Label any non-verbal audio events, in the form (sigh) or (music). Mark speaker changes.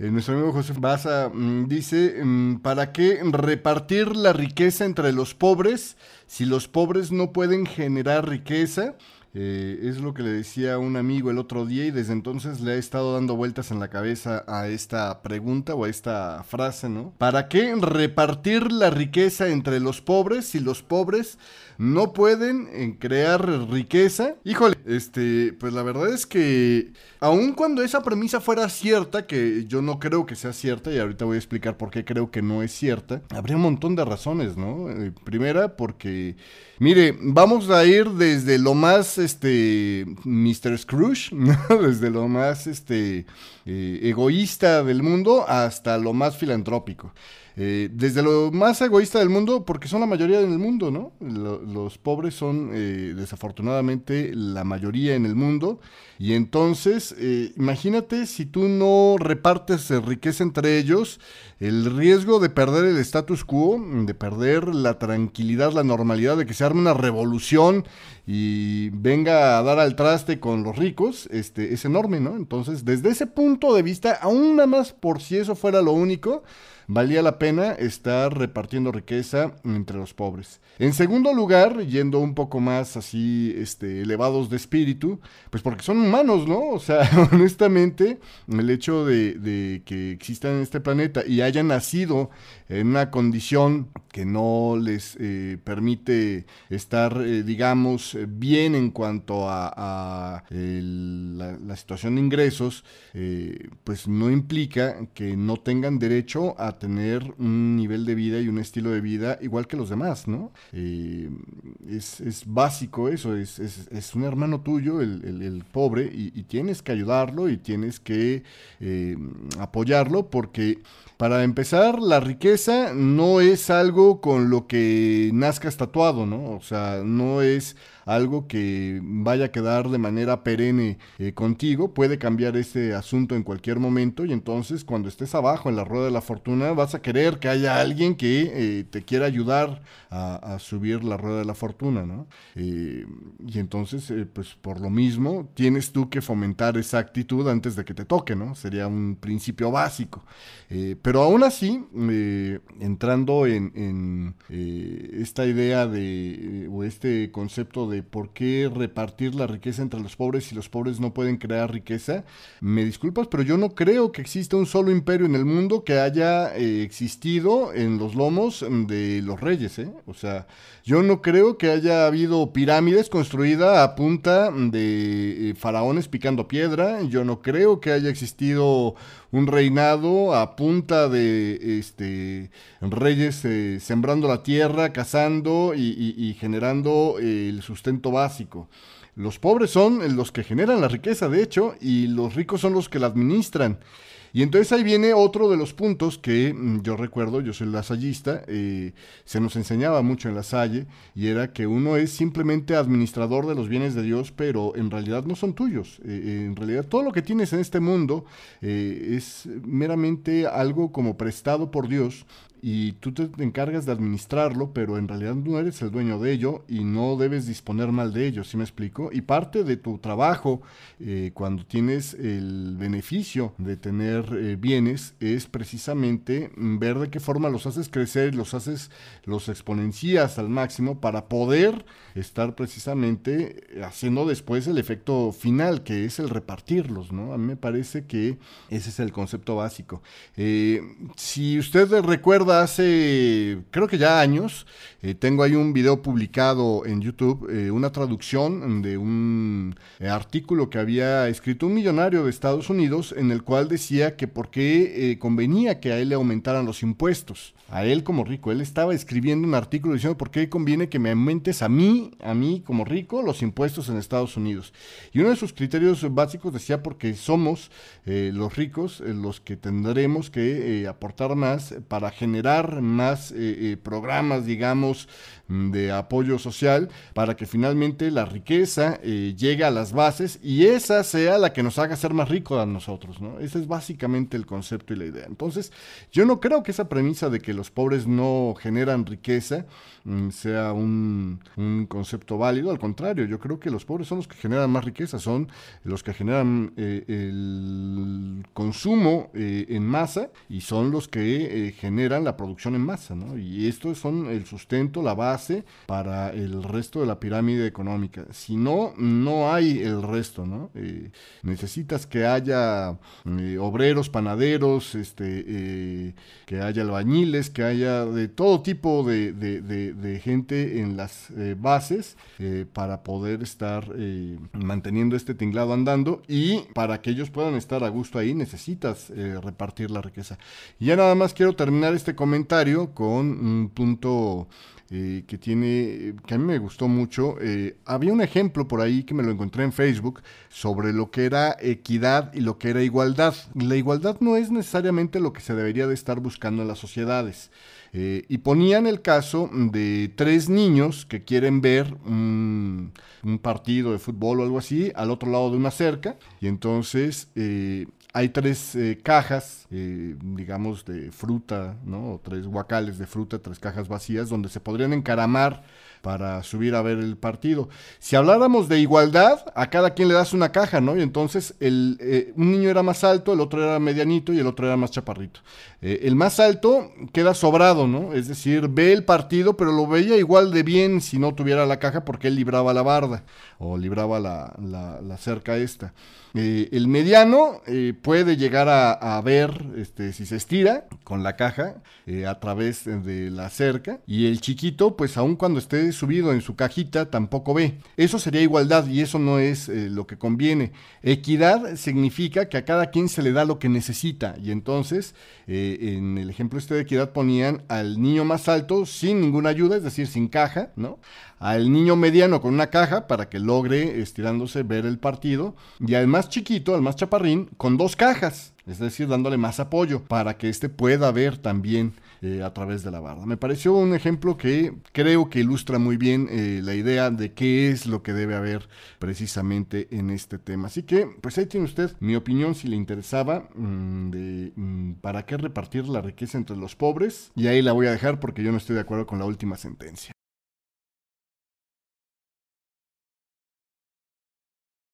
Speaker 1: Eh, nuestro amigo José Baza mm, dice, mm, ¿para qué repartir la riqueza entre los pobres si los pobres no pueden generar riqueza? Eh, es lo que le decía un amigo el otro día y desde entonces le ha estado dando vueltas en la cabeza a esta pregunta o a esta frase, ¿no? ¿Para qué repartir la riqueza entre los pobres si los pobres no pueden eh, crear riqueza? Híjole, este, pues la verdad es que aun cuando esa premisa fuera cierta, que yo no creo que sea cierta y ahorita voy a explicar por qué creo que no es cierta, habría un montón de razones, ¿no? Eh, primera, porque, mire, vamos a ir desde lo más este Mr. Scrooge, (laughs) desde lo más este eh, egoísta del mundo hasta lo más filantrópico. Eh, desde lo más egoísta del mundo, porque son la mayoría en el mundo, ¿no? los pobres son eh, desafortunadamente la mayoría en el mundo. Y entonces, eh, imagínate si tú no repartes riqueza entre ellos, el riesgo de perder el status quo, de perder la tranquilidad, la normalidad, de que se arme una revolución y venga a dar al traste con los ricos, este, es enorme, ¿no? Entonces, desde ese punto de vista, aún nada más por si eso fuera lo único, valía la pena estar repartiendo riqueza entre los pobres. En segundo lugar, yendo un poco más así, este, elevados de espíritu, pues porque son humanos, ¿no? O sea, (laughs) honestamente, el hecho de, que existan en este planeta y hayan nacido en una condición que no les eh, permite estar, eh, digamos, bien en cuanto a, la, situación de ingresos, eh, pues no implica que no tengan derecho a tener un nivel de vida y un estilo de vida igual que los demás, ¿no? Eh, es, básico eso, es, un hermano tuyo, el, pobre, y, tienes que ayudarlo y tienes que eh, apoyarlo porque... Para empezar, la riqueza no es algo con lo que nazcas tatuado, ¿no? O sea, no es algo que vaya a quedar de manera perenne eh, contigo, puede cambiar ese asunto en cualquier momento y entonces cuando estés abajo en la rueda de la fortuna vas a querer que haya alguien que eh, te quiera ayudar a, subir la rueda de la fortuna, ¿no? Eh, y entonces, pues por lo mismo, tienes tú que fomentar esa actitud antes de que te toque, ¿no? Sería un principio básico. pero aún así, entrando en, en esta idea de, o este concepto de por qué repartir la riqueza entre los pobres si los pobres no pueden crear riqueza, me disculpas, pero yo no creo que exista un solo imperio en el mundo que haya eh, existido en los lomos de los reyes. ¿eh? O sea, yo no creo que haya habido pirámides construidas a punta de eh, faraones picando piedra. Yo no creo que haya existido un reinado a punta de este, reyes sembrando la tierra, cazando y generando el sustento básico. Los pobres son eh, los que generan la riqueza, de hecho, y los ricos son los que la administran. Y entonces ahí viene otro de los puntos que mm, yo recuerdo, yo soy lasallista, eh, se nos enseñaba mucho en la Salle, y era que uno es simplemente administrador de los bienes de Dios, pero en realidad no son tuyos. Eh, eh, en realidad todo lo que tienes en este mundo es meramente algo como prestado por Dios y tú te encargas de administrarlo, pero en realidad no eres el dueño de ello y no debes disponer mal de ello, ¿sí me explico? Y parte de tu trabajo, eh, cuando tienes el beneficio de tener eh, bienes, es precisamente ver de qué forma los haces crecer, los haces, los exponencias al máximo para poder estar precisamente haciendo después el efecto final, que es el repartirlos, ¿no? A mí me parece que ese es el concepto básico. Eh, si usted recuerda, hace, creo que ya años. Eh, tengo ahí un video publicado en YouTube, eh, una traducción de un eh, artículo que había escrito un millonario de Estados Unidos en el cual decía que por qué convenía que a él le aumentaran los impuestos. A él como rico, él estaba escribiendo un artículo diciendo por qué conviene que me aumentes a mí, a mí como rico, los impuestos en Estados Unidos. Y uno de sus criterios básicos decía porque somos los ricos los que tendremos que aportar más para generar más eh, eh, programas, digamos, de apoyo social para que finalmente la riqueza eh, llegue a las bases y esa sea la que nos haga ser más ricos a nosotros, Ese es básicamente el concepto y la idea. Entonces, yo no creo que esa premisa de que los pobres no generan riqueza mm, sea un, concepto válido, al contrario, yo creo que los pobres son los que generan más riqueza, son los que generan el consumo en masa y son los que generan la producción en masa, ¿no? Y estos son el sustento, la base para el resto de la pirámide económica. Si no, no hay el resto, ¿no? Eh, necesitas que haya eh, obreros, panaderos, este, eh, que haya albañiles, que haya de todo tipo de, gente en las bases para poder estar manteniendo este tinglado andando y para que ellos puedan estar a gusto ahí necesitas repartir la riqueza. Y ya nada más quiero terminar este comentario con un punto eh, que tiene, que a mí me gustó mucho. Eh, había un ejemplo por ahí que me lo encontré en Facebook sobre lo que era equidad y lo que era igualdad. La igualdad no es necesariamente lo que se debería de estar buscando en las sociedades. Eh, y ponían el caso de tres niños que quieren ver un, partido de fútbol o algo así al otro lado de una cerca. Y entonces hay tres eh, cajas, eh, digamos, de fruta, ¿no? tres huacales de fruta, tres cajas vacías, donde se podrían encaramar para subir a ver el partido. Si habláramos de igualdad, a cada quien le das una caja, ¿no? Y entonces el, eh, un niño era más alto, el otro era medianito y el otro era más chaparrito. el más alto queda sobrado, ¿no? Es decir, ve el partido, pero lo veía igual de bien si no tuviera la caja porque él libraba la barda o libraba la, la cerca esta. Eh, el mediano eh, puede llegar a, ver este, si se estira con la caja eh, a través de la cerca. Y el chiquito, pues aun cuando esté subido en su cajita, tampoco ve. Eso sería igualdad y eso no es lo que conviene. Equidad significa que a cada quien se le da lo que necesita. Y entonces, en el ejemplo este de equidad ponían al niño más alto sin ninguna ayuda, es decir, sin caja, ¿no? al niño mediano con una caja para que logre, estirándose, ver el partido, y al más chiquito, al más chaparrín, con dos cajas, es decir, dándole más apoyo para que éste pueda ver también eh, a través de la barda. Me pareció un ejemplo que creo que ilustra muy bien eh, la idea de qué es lo que debe haber precisamente en este tema. Así que, pues ahí tiene usted mi opinión si le interesaba mm, de mm, para qué repartir la riqueza entre los pobres. Y ahí la voy a dejar porque yo no estoy de acuerdo con la última sentencia.